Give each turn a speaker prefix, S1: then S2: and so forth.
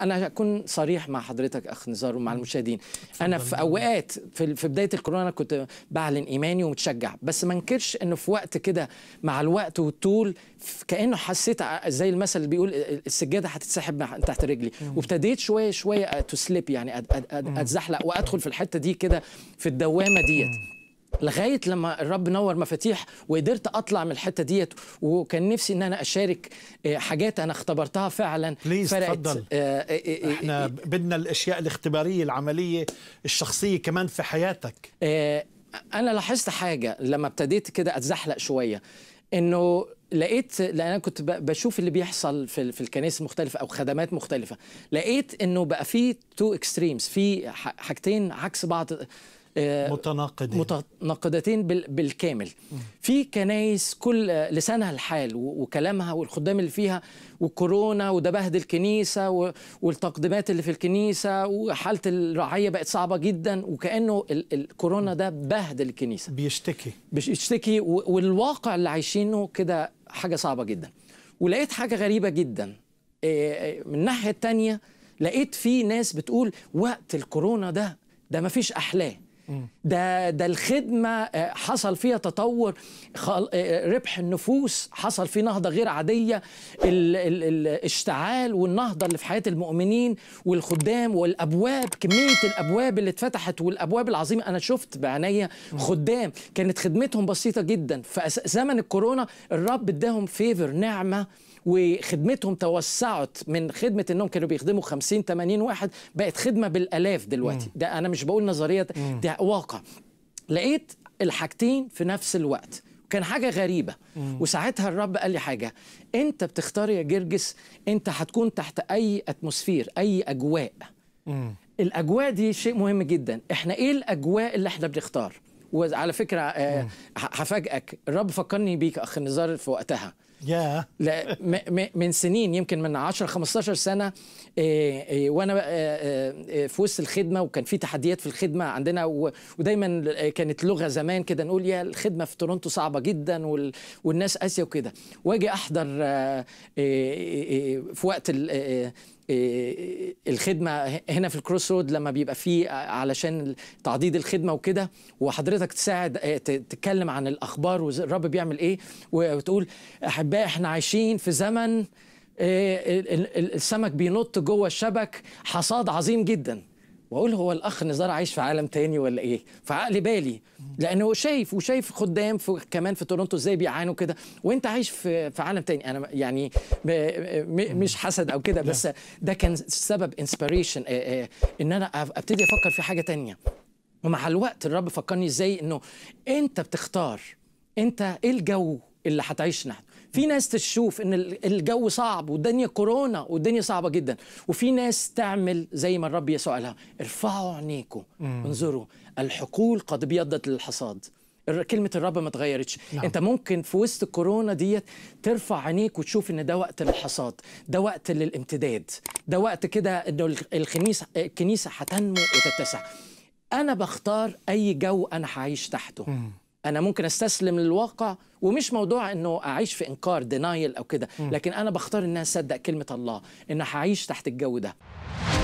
S1: انا اكون صريح مع حضرتك اخ نزار ومع المشاهدين انا في اوقات في, في بدايه الكورونا كنت بعلن ايماني ومتشجع بس ما انكرش انه في وقت كده مع الوقت والطول كانه حسيت زي المثل اللي بيقول السجاده هتتسحب تحت رجلي وابتديت شويه شويه تو سليب يعني اتزحلق وادخل في الحته دي كده في الدوامه ديت لغايه لما الرب نور مفاتيح وقدرت اطلع من الحته ديت وكان نفسي ان انا اشارك آه، حاجات انا اختبرتها فعلا بليز فرقت تفضل. آه، آه، احنا بدنا الاشياء الاختباريه العمليه الشخصيه كمان في حياتك انا لاحظت حاجه لما ابتديت كده اتزحلق شويه انه لقيت لان انا كنت بشوف اللي بيحصل في في الكنائس المختلفه او خدمات مختلفه لقيت انه بقى في تو اكستريمز في حاجتين عكس بعض آه، متناقضين متناقضتين بالكامل في كنايس كل لسانها الحال وكلامها والخدام اللي فيها والكورونا وده بهدل الكنيسه والتقديمات اللي في الكنيسه وحاله الرعيه بقت صعبه جدا وكانه الكورونا ده بهدل الكنيسه بيشتكي بيشتكي والواقع اللي عايشينه كده حاجه صعبه جدا ولقيت حاجه غريبه جدا آه، آه، من الناحيه الثانيه لقيت في ناس بتقول وقت الكورونا ده ده مفيش احلاه ده ده الخدمه آه، حصل فيها تطور آه، آه، ربح النفوس حصل فيه نهضه غير عاديه الاشتعال والنهضه اللي في حياه المؤمنين والخدام والابواب كميه الابواب اللي اتفتحت والابواب العظيمه انا شفت بعينيا خدام كانت خدمتهم بسيطه جدا في زمن الكورونا الرب اداهم فيفر نعمه وخدمتهم توسعت من خدمه انهم كانوا بيخدموا 50 80 واحد بقت خدمه بالالاف دلوقتي مم. ده انا مش بقول نظريه ده واقع لقيت الحاجتين في نفس الوقت كان حاجه غريبه مم. وساعتها الرب قال لي حاجه انت بتختار يا جرجس انت هتكون تحت اي اتموسفير اي اجواء مم. الاجواء دي شيء مهم جدا احنا ايه الاجواء اللي احنا بنختار وعلى فكره آه، هفاجئك الرب فكرني بيك اخ نزار في وقتها yeah. من سنين يمكن من 10 15 سنه آه، آه، وانا آه، في وسط الخدمه وكان في تحديات في الخدمه عندنا ودايما كانت لغه زمان كده نقول يا الخدمه في تورونتو صعبه جدا والناس قاسيه وكده واجي احضر في وقت آه، الخدمه هنا في الكروس رود لما بيبقى فيه آه، علشان تعضيد الخدمه وكده وحضرتك تساعد آه، تتكلم عن الاخبار والرب بيعمل ايه وتقول احبائي احنا عايشين في زمن السمك بينط جوه الشبك حصاد عظيم جدا واقول هو الاخ نزار عايش في عالم تاني ولا ايه عقلي بالي لانه شايف وشايف خدام في كمان في تورونتو ازاي بيعانوا كده وانت عايش في في عالم تاني انا يعني مش حسد او كده بس ده كان سبب انسبيريشن ان انا ابتدي افكر في حاجه تانية ومع الوقت الرب فكرني ازاي انه انت بتختار انت ايه الجو اللي هتعيش نحن في ناس تشوف ان الجو صعب والدنيا كورونا والدنيا صعبه جدا وفي ناس تعمل زي ما الرب يسوع قالها ارفعوا عينيكم انظروا الحقول قد بيضت للحصاد كلمة الرب ما اتغيرتش نعم. انت ممكن في وسط الكورونا ديت ترفع عينيك وتشوف ان ده وقت للحصاد ده وقت للامتداد ده وقت كده انه الكنيسة الكنيسة هتنمو وتتسع انا بختار اي جو انا هعيش تحته مم. انا ممكن استسلم للواقع ومش موضوع انه اعيش في انكار دينايل او كده لكن انا بختار ان انا اصدق كلمه الله ان هعيش تحت الجو ده